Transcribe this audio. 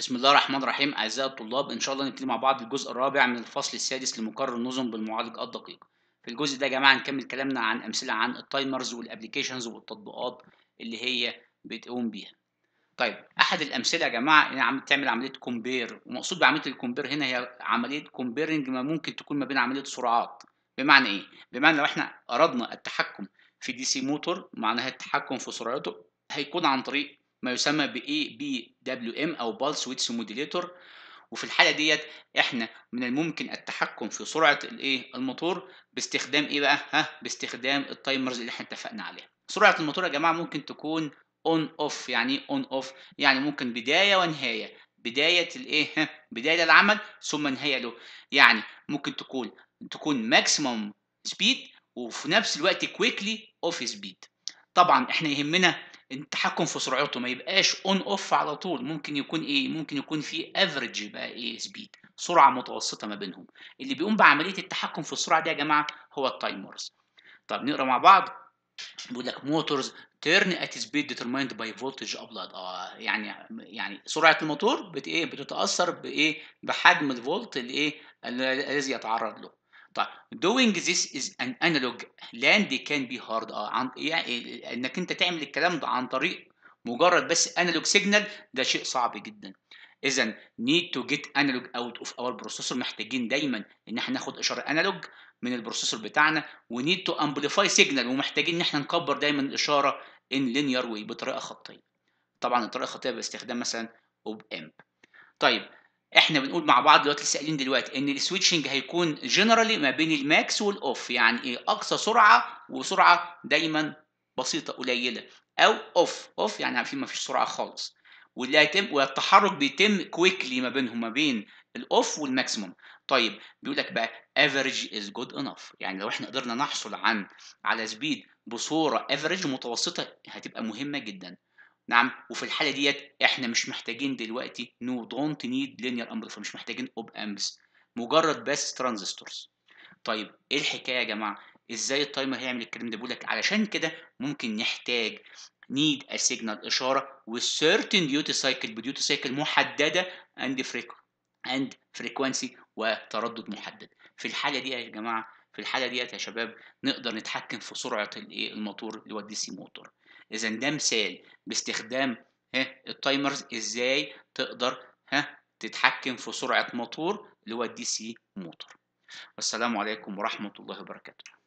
بسم الله الرحمن الرحيم أعزائي الطلاب إن شاء الله نبتدي مع بعض الجزء الرابع من الفصل السادس لمقرر النظم بالمعالج الدقيق في الجزء ده يا جماعة هنكمل كلامنا عن أمثلة عن التايمرز والأبليكيشنز والتطبيقات اللي هي بتقوم بيها طيب أحد الأمثلة يا جماعة ان عم تعمل عملية كومبير ومقصود بعملية الكومبير هنا هي عملية كومبيرنج ما ممكن تكون ما بين عملية سرعات بمعنى إيه؟ بمعنى لو إحنا أردنا التحكم في دي سي موتور معناها التحكم في سرعته هيكون عن طريق ما يسمى ب ABWM أو Pulse Width Modulator وفي الحالة ديت احنا من الممكن التحكم في سرعة الايه الموتور باستخدام ايه بقى؟ ها باستخدام التايمرز اللي احنا اتفقنا عليها. سرعة الموتور يا جماعة ممكن تكون اون اوف يعني ايه اون اوف؟ يعني ممكن بداية ونهاية بداية الايه؟ ها بداية العمل ثم نهاية له. يعني ممكن تكون تكون ماكسيموم سبيد وفي نفس الوقت كويكلي اوف سبيد. طبعا احنا يهمنا التحكم في سرعته ما يبقاش اون اوف على طول ممكن يكون ايه ممكن يكون في افريج بقى ايه سبيد سرعه متوسطه ما بينهم اللي بيقوم بعمليه التحكم في السرعه دي يا جماعه هو التايمرز طب نقرا مع بعض بيقول لك موتورز تيرن ات سبيد ديترمايند باي فولتج ابلاد اه يعني يعني سرعه الموتور بت ايه بتتاثر بايه بحجم الفولت اللي ايه الذي يتعرض له طيب doing this is an analog land can be hard اه عن يعني انك انت تعمل الكلام ده عن طريق مجرد بس analog signal ده شيء صعب جدا اذا need to get analog out of our processor محتاجين دايما ان احنا ناخد اشاره analog من البروسيسور بتاعنا و need to amplify signal ومحتاجين ان احنا نكبر دايما الاشاره in linear way بطريقه خطيه طبعا الطريقه الخطيه باستخدام مثلا اوب امب طيب احنا بنقول مع بعض دلوقتي لسه دلوقتي ان السويتشنج هيكون جنرالي ما بين الماكس والاوف يعني ايه اقصى سرعه وسرعه دايما بسيطه قليله او اوف اوف يعني في ما فيش سرعه خالص واللي هيتم والتحرك بيتم كويكلي ما بينهم ما بين الاوف والماكسيموم طيب بيقول لك بقى افريج از جود انف يعني لو احنا قدرنا نحصل عن على سبيد بصوره افريج متوسطه هتبقى مهمه جدا نعم وفي الحاله ديت احنا مش محتاجين دلوقتي نو دونت نيد لينير امبر فمش محتاجين اوب امبس مجرد بس ترانزستورز طيب ايه الحكايه يا جماعه ازاي التايمر هيعمل الكلام ده بيقول لك علشان كده ممكن نحتاج نيد ا سيجنال اشاره وسيرتن ديوتي سايكل بديوتي سايكل محدده اند فريكو اند فريكوانسي وتردد محدد في الحاله دي يا جماعه في الحاله ديت يا شباب نقدر نتحكم في سرعه الايه الموتور اللي هو الدي سي موتور اذا ده مثال باستخدام ها التايمرز ازاي تقدر ها تتحكم في سرعه موتور اللي هو الدي سي موتور والسلام عليكم ورحمه الله وبركاته